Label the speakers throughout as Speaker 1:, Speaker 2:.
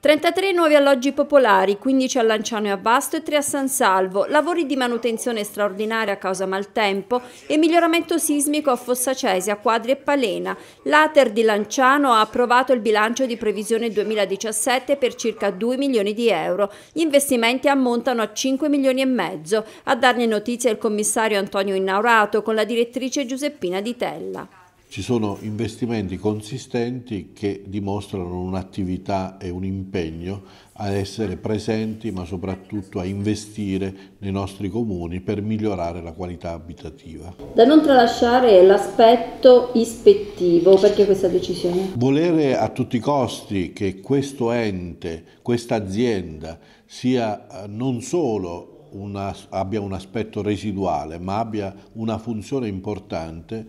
Speaker 1: 33 nuovi alloggi popolari, 15 a Lanciano e a Vasto e 3 a San Salvo, lavori di manutenzione straordinaria a causa maltempo e miglioramento sismico a Fossacesi, a Quadri e Palena. L'Ater di Lanciano ha approvato il bilancio di previsione 2017 per circa 2 milioni di euro. Gli investimenti ammontano a 5 milioni e mezzo. A darne notizia il commissario Antonio Innaurato con la direttrice Giuseppina Di Tella.
Speaker 2: Ci sono investimenti consistenti che dimostrano un'attività e un impegno a essere presenti ma soprattutto a investire nei nostri comuni per migliorare la qualità abitativa.
Speaker 1: Da non tralasciare l'aspetto ispettivo, perché questa decisione?
Speaker 2: Volere a tutti i costi che questo ente, questa azienda sia eh, non solo una, abbia un aspetto residuale ma abbia una funzione importante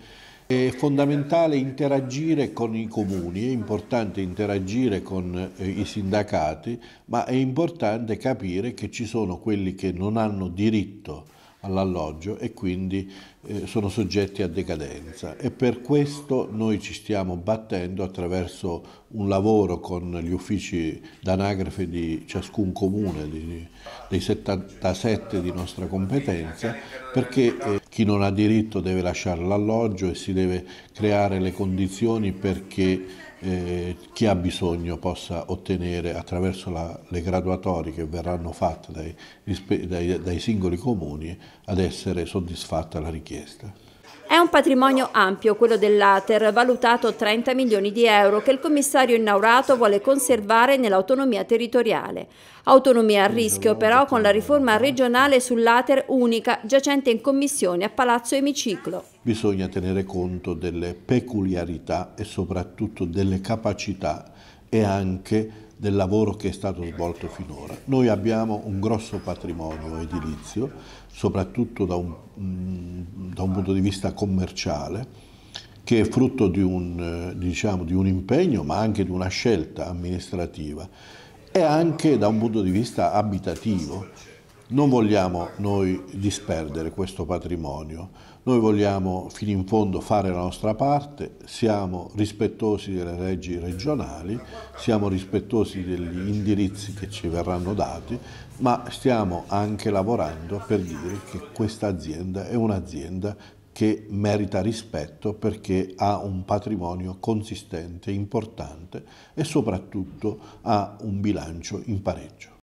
Speaker 2: è fondamentale interagire con i comuni, è importante interagire con eh, i sindacati, ma è importante capire che ci sono quelli che non hanno diritto all'alloggio e quindi eh, sono soggetti a decadenza e per questo noi ci stiamo battendo attraverso un lavoro con gli uffici d'anagrafe di ciascun comune, dei 77 di nostra competenza, perché eh, chi non ha diritto deve lasciare l'alloggio e si deve creare le condizioni perché eh, chi ha bisogno possa ottenere attraverso la, le graduatorie che verranno fatte dai, dai, dai singoli comuni ad essere soddisfatta la richiesta.
Speaker 1: È un patrimonio ampio quello dell'Ater, valutato 30 milioni di euro, che il commissario innaurato vuole conservare nell'autonomia territoriale. Autonomia a rischio però con la riforma regionale sull'Ater unica, giacente in commissione a Palazzo Emiciclo.
Speaker 2: Bisogna tenere conto delle peculiarità e soprattutto delle capacità e anche del lavoro che è stato svolto finora. Noi abbiamo un grosso patrimonio edilizio, soprattutto da un, mm, da un punto di vista commerciale, che è frutto di un, eh, diciamo, di un impegno ma anche di una scelta amministrativa e anche da un punto di vista abitativo non vogliamo noi disperdere questo patrimonio, noi vogliamo fino in fondo fare la nostra parte, siamo rispettosi delle leggi regionali, siamo rispettosi degli indirizzi che ci verranno dati, ma stiamo anche lavorando per dire che questa azienda è un'azienda che merita rispetto perché ha un patrimonio consistente, importante e soprattutto ha un bilancio in pareggio.